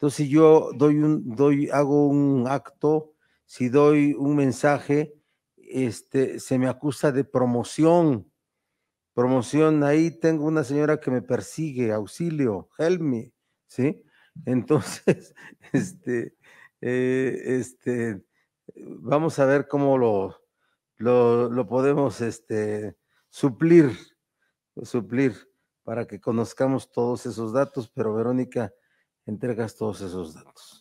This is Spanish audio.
Entonces, si yo doy un, doy, hago un acto, si doy un mensaje, este, se me acusa de promoción. Promoción, ahí tengo una señora que me persigue, auxilio, help me, ¿sí? Entonces, este, eh, este, vamos a ver cómo lo, lo, lo podemos este, suplir, suplir, para que conozcamos todos esos datos, pero Verónica, entregas todos esos datos.